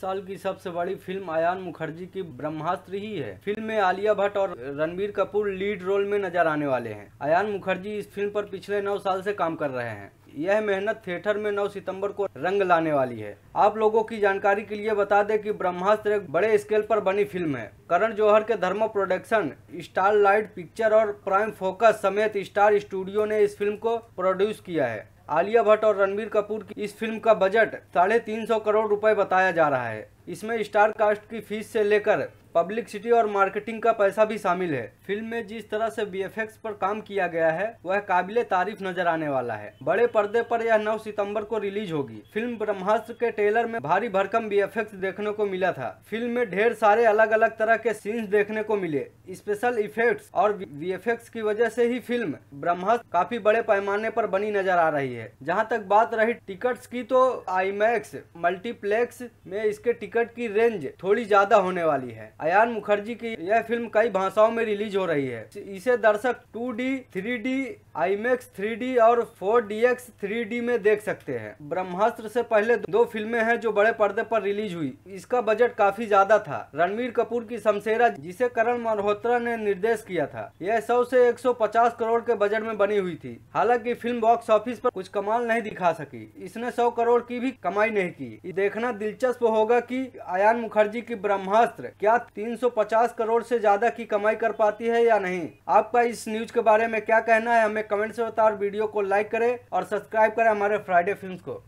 साल की सबसे बड़ी फिल्म आयान मुखर्जी की ब्रह्मास्त्र ही है फिल्म में आलिया भट्ट और रणबीर कपूर लीड रोल में नजर आने वाले हैं आयान मुखर्जी इस फिल्म पर पिछले नौ साल से काम कर रहे हैं यह मेहनत थिएटर में 9 सितंबर को रंग लाने वाली है आप लोगों की जानकारी के लिए बता दें कि ब्रह्मास्त्र एक बड़े स्केल पर बनी फिल्म है करण जौहर के Dharma production starlight picture और प्राइम फोकस समेत स्टार स्टूडियो ने इस फिल्म को प्रोड्यूस किया है आलिया भट्ट और रणबीर कपूर की इस फिल्म का बजट साढ़े तीन सौ करोड़ रुपए बताया जा रहा है इसमें स्टार कास्ट की फीस से लेकर पब्लिसिटी और मार्केटिंग का पैसा भी शामिल है फिल्म में जिस तरह से बीएफएक्स पर काम किया गया है वह काबिले तारीफ नजर आने वाला है बड़े पर्दे पर यह 9 सितंबर को रिलीज होगी फिल्म ब्रह्मास्त्र के ट्रेलर में भारी भरकम बीएफएक्स देखने को मिला था फिल्म में ढेर सारे अलग अलग तरह के सीन्स देखने को मिले स्पेशल इफेक्ट और वीएफएक्स की वजह ऐसी ही फिल्म ब्रह्मास्त्र काफी बड़े पैमाने आरोप बनी नजर आ रही है जहाँ तक बात रही टिकट की तो आई मल्टीप्लेक्स में इसके टिकट की रेंज थोड़ी ज्यादा होने वाली है अयान मुखर्जी की यह फिल्म कई भाषाओं में रिलीज हो रही है इसे दर्शक 2D, 3D, IMAX 3D और 4DX 3D में देख सकते हैं ब्रह्मास्त्र से पहले दो फिल्में हैं जो बड़े पर्दे पर रिलीज हुई इसका बजट काफी ज्यादा था रणवीर कपूर की शमशेरा जिसे करण मल्होत्रा ने निर्देश किया था यह सौ से 150 करोड़ के बजट में बनी हुई थी हालांकि फिल्म बॉक्स ऑफिस पर कुछ कमाल नहीं दिखा सकी इसने सौ करोड़ की भी कमाई नहीं की देखना दिलचस्प होगा की अयान मुखर्जी की ब्रह्मास्त्र क्या 350 करोड़ से ज़्यादा की कमाई कर पाती है या नहीं आपका इस न्यूज के बारे में क्या कहना है हमें कमेंट से बताओ और वीडियो को लाइक करें और सब्सक्राइब करें हमारे फ्राइडे फिल्म को